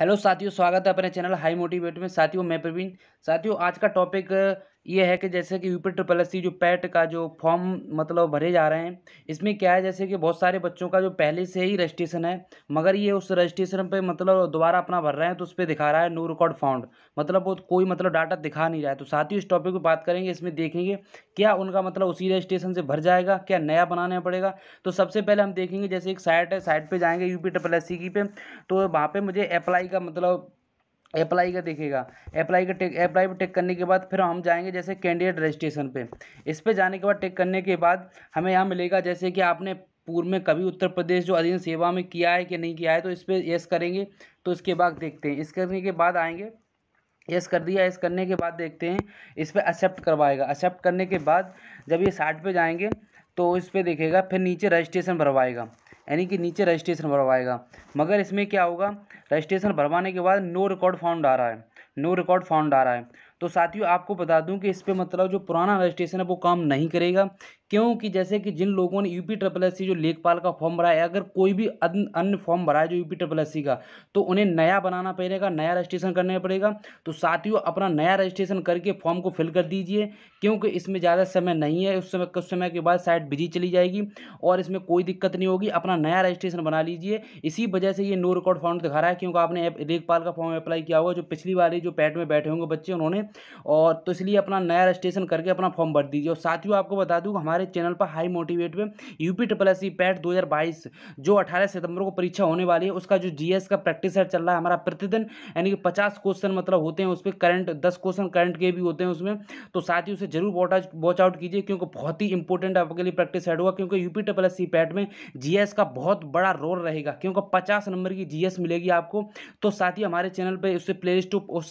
hello साथियों स्वागत है अपने चैनल हाई मोटिवेट में साथियों मैं प्रवीण साथियों आज का टॉपिक ये है कि जैसे कि यूपी ट्रिपल एस जो पैट का जो फॉर्म मतलब भरे जा रहे हैं इसमें क्या है जैसे कि बहुत सारे बच्चों का जो पहले से ही रजिस्ट्रेशन है मगर ये उस रजिस्ट्रेशन पे मतलब दोबारा अपना भर रहे हैं तो उस पर दिखा रहा है नो रिकॉर्ड फाउंड मतलब वो कोई मतलब डाटा दिखा नहीं रहा है तो साथ ही इस टॉपिक पर बात करेंगे इसमें देखेंगे क्या उनका मतलब उसी रजिस्ट्रेशन से भर जाएगा क्या नया बनाना पड़ेगा तो सबसे पहले हम देखेंगे जैसे एक साइट है साइट पर जाएंगे यूपी ट्रिपल एस की पे तो वहाँ पर मुझे अप्लाई का मतलब अप्लाई का देखिएगा अप्लाई का टेक अप्लाई पर टेक करने के बाद फिर हम जाएंगे जैसे कैंडिडेट रजिस्ट्रेशन पे इस पे जाने के बाद टेक करने के बाद हमें यहाँ मिलेगा जैसे कि आपने पूर्व में कभी उत्तर प्रदेश जो अधीन सेवा में किया है कि नहीं किया है तो इस पर यस करेंगे तो इसके बाद देखते हैं इस करने के बाद आएँगे यस कर दिया येस करने के बाद देखते हैं इस पर एक्सेप्ट करवाएगा एक्सेप्ट करने के बाद जब ये साठ पर जाएंगे तो इस पर देखेगा फिर नीचे रजिस्ट्रेशन भरवाएगा यानी कि नीचे रजिस्ट्रेशन भरवाएगा मगर इसमें क्या होगा रजिस्ट्रेशन भरवाने के बाद नो रिकॉर्ड फाउंड आ रहा है नो रिकॉर्ड फाउंड आ रहा है तो साथियों आपको बता दूं कि इस पर मतलब जो पुराना रजिस्ट्रेशन है वो काम नहीं करेगा क्योंकि जैसे कि जिन लोगों ने यूपी ट्रिपल एस जो लेखपाल का फॉर्म भरा है अगर कोई भी अन्य फॉर्म भरा है जो यूपी ट्रिपल एस का तो उन्हें नया बनाना पड़ेगा नया रजिस्ट्रेशन करना पड़ेगा तो साथियों अपना नया रजिस्ट्रेशन करके फॉर्म को फिल कर दीजिए क्योंकि इसमें ज़्यादा समय नहीं है उस समय कुछ समय के बाद साइट बिजी चली जाएगी और इसमें कोई दिक्कत नहीं होगी अपना नया रजिस्ट्रेशन बना लीजिए इसी वजह से ये नो रिकॉर्ड फॉर्म दिखा रहा है क्योंकि आपने लेखपाल का फॉर्म अप्लाई किया हुआ जो पिछली बार जो पैट में बैठे होंगे बच्चे उन्होंने और तो इसलिए अपना नया रजिस्ट्रेशन करके अपना फॉर्म भर दीजिए और साथियों आपको बता दूँ हमारे चैनल पर हाई मोटिवेट में यूपी ट्रिपल एस पैट दो जो अठारह सितंबर को परीक्षा होने वाली है उसका जो जी का प्रैक्टिस सेट चल रहा है हमारा प्रतिदिन यानी कि पचास क्वेश्चन मतलब होते हैं उस पर करंट दस क्वेश्चन करंट के भी होते हैं उसमें तो साथ ही उसे जरूर वॉट वॉच आउट कीजिए क्योंकि बहुत ही इंपॉर्टेंट आपके लिए प्रैक्टिस सेट हुआ क्योंकि यूपी ट्रिपल एस पैट में जीएस का बहुत बड़ा रोल रहेगा क्योंकि पचास नंबर की जीएस मिलेगी आपको तो साथ ही हमारे चैनल पर उससे प्ले लिस्ट उस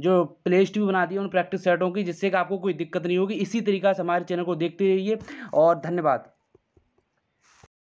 जो प्ले लिस्ट भी बना दिए उन प्रैक्टिस सेटों की जिससे कि आपको कोई दिक्कत नहीं होगी इसी तरीका से हमारे चैनल को देखते रहिए और धन्यवाद